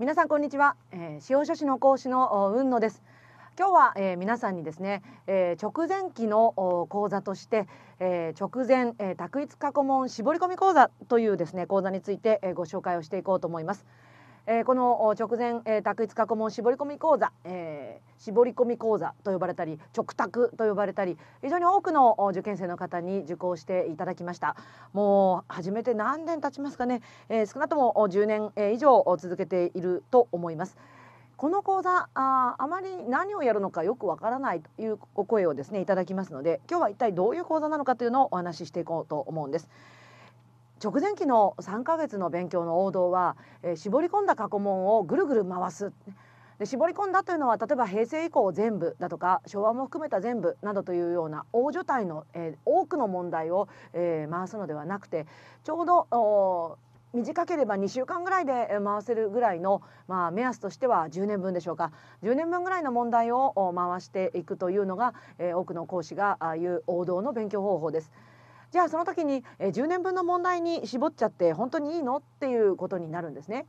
皆さんこんにちは、えー、司法書士の講師の雲野です今日は、えー、皆さんにですね、えー、直前期の講座として、えー、直前、えー、択一過去問絞り込み講座というですね講座について、えー、ご紹介をしていこうと思います、えー、この直前、えー、択一過去問絞り込み講座、えー、絞り込み講座と呼ばれたり直択と呼ばれたり非常に多くの受験生の方に受講していただきましたもう始めて何年経ちますかね、えー、少なくとも10年以上続けていると思いますこの講座ああまり何をやるのかよくわからないというお声をですねいただきますので今日は一体どういう講座なのかというのをお話ししていこうと思うんです直前期の3ヶ月の勉強の王道は、えー、絞り込んだ過去問をぐるぐる回す。で絞り込んだというのは例えば平成以降全部だとか昭和も含めた全部などというような大所帯の、えー、多くの問題を、えー、回すのではなくてちょうど短ければ2週間ぐらいで回せるぐらいの、まあ、目安としては10年分でしょうか10年分ぐらいの問題を回していくというのが、えー、多くの講師が言う王道の勉強方法です。じゃあその時に、え10年分の問題に絞っちゃって本当にいいのっていうことになるんですね。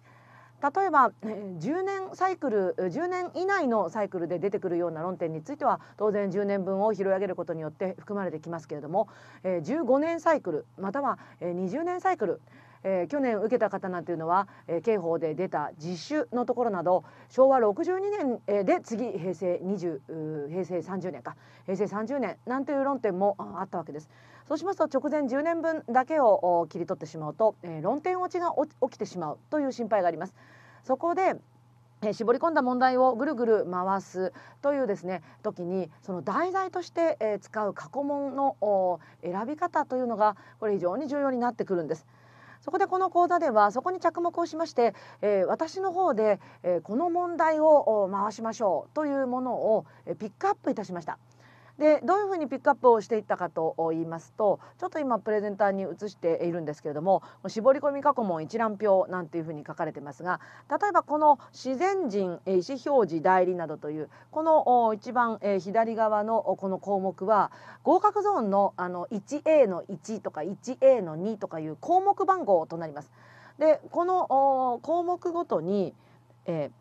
例えば10年サイクル10年以内のサイクルで出てくるような論点については当然10年分を拾い上げることによって含まれてきますけれども15年サイクルまたは20年サイクルえー、去年受けた方なんていうのは、えー、刑法で出た実習のところなど昭和62年、えー、で次平成20平成30年か平成30年なんていう論点もあったわけです。そうしますと直前10年分だけを切り取ってしまうと、えー、論点落ちが起きてしまうという心配があります。そこで絞り込んだ問題をぐるぐる回すというですね時にその題材として使う過去問の選び方というのがこれ非常に重要になってくるんです。そこでこの講座ではそこに着目をしまして、え私の方で、えこの問題を回しましょうというものをピックアップいたしました。でどういうふうにピックアップをしていったかと言いますとちょっと今プレゼンターに移しているんですけれども絞り込み過去問一覧表なんていうふうに書かれてますが例えばこの自然人意思表示代理などというこの一番左側のこの項目は合格ゾーンのあの 1A の1とか 1A の2とかいう項目番号となります。でこの項目ごとに、えー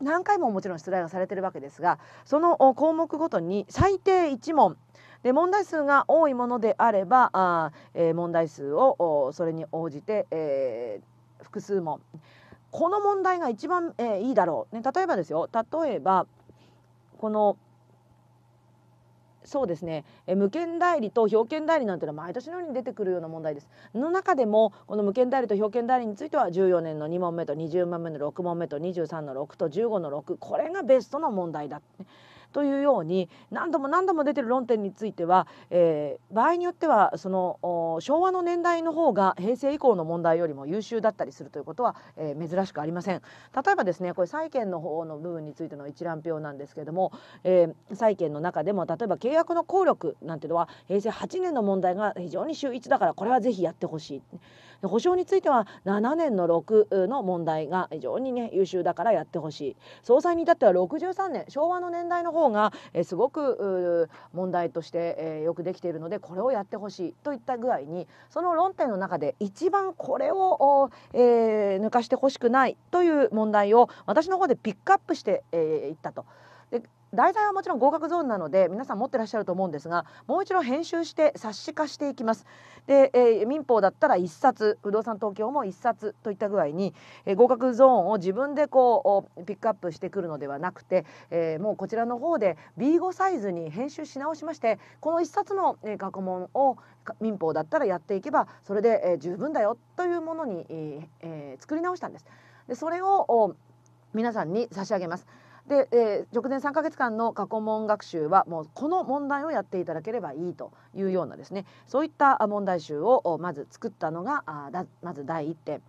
何回ももちろん出題がされてるわけですがその項目ごとに最低1問で問題数が多いものであればあ、えー、問題数をそれに応じて、えー、複数問この問題が一番、えー、いいだろう、ね、例えばですよ例えばこのそうですね、え無権代理と表権代理なんていうのは毎年のように出てくるような問題です。の中でもこの無権代理と表権代理については14年の2問目と20問目の6問目と23の6と15の6これがベストの問題だ、というように何度も何度も出てる論点については、えー、場合によってはその昭和の年代の方が平成以降の問題よりも優秀だったりするということは、えー、珍しくありません。例えばですねこれ債券の方の部分についての一覧表なんですけれども、えー、債券の中でも例えば契約の効力なんていうのは平成8年の問題が非常に秀逸だからこれはぜひやってほしい。で補償については7年の6の問題が非常にね優秀だからやってほしい総裁に至っては63年昭和の年代の方が、えすごく問題として、えよくできているのでこれをやってほしいといった具合にその論点の中で一番これを、えー、抜かしてほしくないという問題を私の方でピックアップしてい、えー、ったと。で題材はもちろん合格ゾーンなので皆さん持ってらっしゃると思うんですがもう一度編集して冊子化していきますで、えー、民法だったら1冊不動産東京も1冊といった具合に、えー、合格ゾーンを自分でこうピックアップしてくるのではなくて、えー、もうこちらの方で B5 サイズに編集し直しましてこの1冊の学問を民法だったらやっていけばそれで十分だよというものに、えー、作り直したんです。でそれを皆さんに差し上げます。で、えー、直前3か月間の過去問学習はもうこの問題をやっていただければいいというようなですねそういった問題集をまず作ったのがあだまず第1点。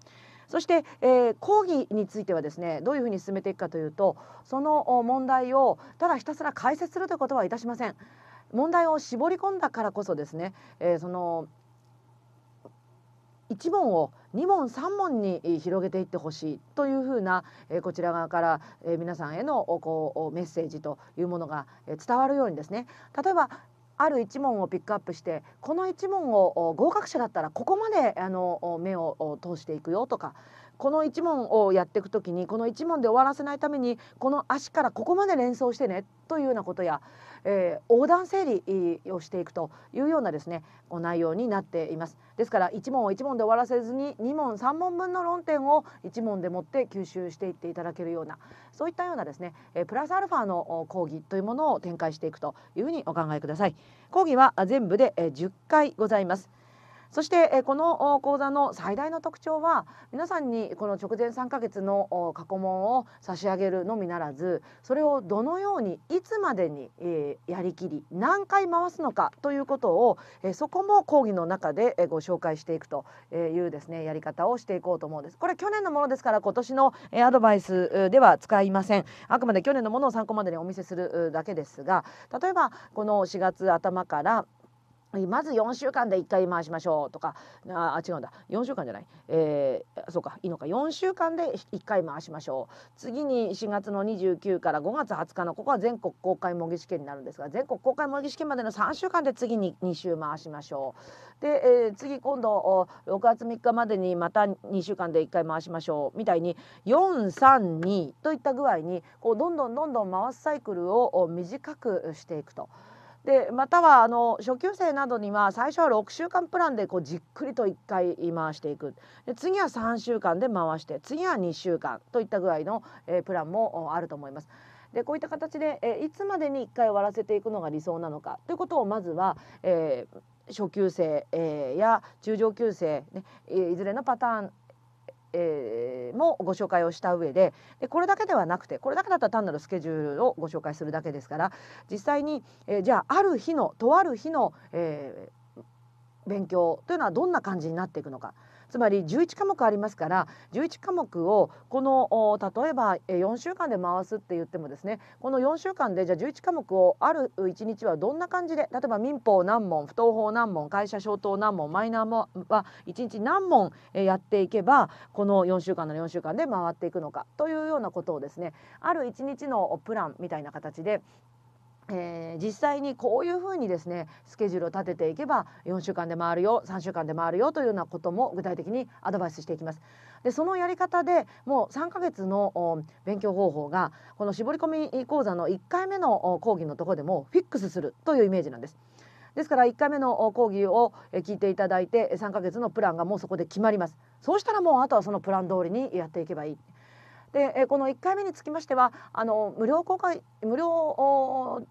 そして、えー、講義についてはですねどういうふうに進めていくかというとその問題をただひたすら解説するということはいたしません。問題を絞り込んだからこそですね、えー、その1問を2問3問に広げていってほしいというふうなこちら側から皆さんへのこうメッセージというものが伝わるようにですね例えばある1問をピックアップしてこの1問を合格者だったらここまであの目を通していくよとかこの1問をやっていく時にこの1問で終わらせないためにこの足からここまで連想してねというようなことや、えー、横断整理をしていくというようなですねお内容になっています。ですから1問を1問で終わらせずに2問3問分の論点を1問でもって吸収していっていただけるようなそういったようなですね、えー、プラスアルファの講義というものを展開していくというふうにお考えください。講義は全部で10回ございます。そしてこの講座の最大の特徴は皆さんにこの直前3ヶ月の過去問を差し上げるのみならずそれをどのようにいつまでにやりきり何回回すのかということをそこも講義の中でご紹介していくというですねやり方をしていこうと思うんです。これ去年のものですから今年のアドバイスでは使いません。あくまで去年のものを参考までにお見せするだけですが例えばこの4月頭からまず4週間で1回回しましょうとかあ違うんだ4週間じゃない、えー、そうかいいのか4週間で1回回しましょう次に4月の29から5月20日のここは全国公開模擬試験になるんですが全国公開模擬試験までの3週間で次に2週回しましょうで、えー、次今度6月3日までにまた2週間で1回回しましょうみたいに432といった具合にこうどんどんどんどん回すサイクルを短くしていくと。でまたはあの初級生などには最初は6週間プランでこうじっくりと1回回していくで次は3週間で回して次は2週間といった具合の、えー、プランもあると思います。でこういった形で、えー、いつまでに1回終わらせていくのが理想なのかということをまずは、えー、初級生、えー、や中上級生、ね、いずれのパターンえー、もご紹介をした上ででこれだけではなくてこれだけだったら単なるスケジュールをご紹介するだけですから実際に、えー、じゃあある日のとある日の、えー、勉強というのはどんな感じになっていくのかつまり11科目ありますから11科目をこの例えば4週間で回すって言ってもですねこの4週間でじゃあ11科目をある1日はどんな感じで例えば民法何問不当法何問会社消灯何問マイナーもは1日何問やっていけばこの4週間の4週間で回っていくのかというようなことをですねある1日のプランみたいな形でえー、実際にこういうふうにですねスケジュールを立てていけば4週間で回るよ3週間で回るよというようなことも具体的にアドバイスしていきます。でそのやり方でもう3ヶ月の勉強方法がこの絞り込み講座の1回目の講義のところでもフィックスするというイメージなんです。ですから1回目の講義を聞いていただいて3ヶ月のプランがもうそこで決まります。そうしたらもうあとはそのプラン通りにやっていけばいい。でこの1回目につきましてはあの無料公開無料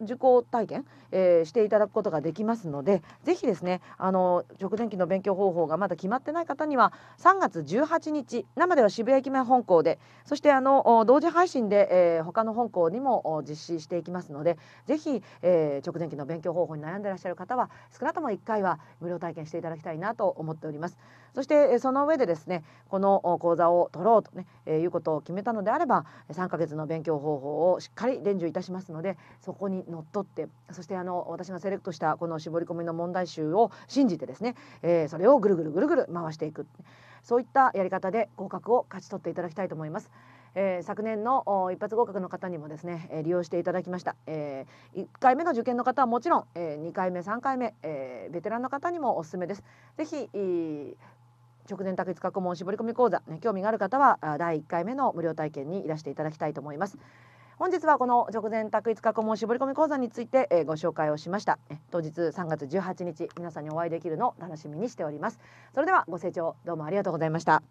受講体験、えー、していただくことができますのでぜひですねあの直前期の勉強方法がまだ決まってない方には3月18日生では渋谷駅前本校でそしてあの同時配信で、えー、他の本校にも実施していきますのでぜひ、えー、直前期の勉強方法に悩んでいらっしゃる方は少なくとも1回は無料体験していただきたいなと思っておりますそしてその上でですねこの講座を取ろうとね、えー、いうことを決めたのであれば3ヶ月の勉強方法をしっかり伝授いたしますのでそこにのっとってそしてあの私がセレクトしたこの絞り込みの問題集を信じてですね、えー、それをぐるぐるぐるぐる回していくそういったやり方で合格を勝ち取っていただきたいと思います。えー、昨年の一発合格の方にもですね、えー、利用していただきました、えー、1回目の受験の方はもちろん、えー、2回目3回目、えー、ベテランの方にもおすすめです是非直前択一過去問絞り込み講座、ね、興味がある方は第1回目の無料体験にいらしていただきたいと思います。本日はこの直前択一過去問絞り込み講座について、えー、ご紹介をしました当日3月18日皆さんにお会いできるのを楽しみにしておりますそれではご清聴どうもありがとうございました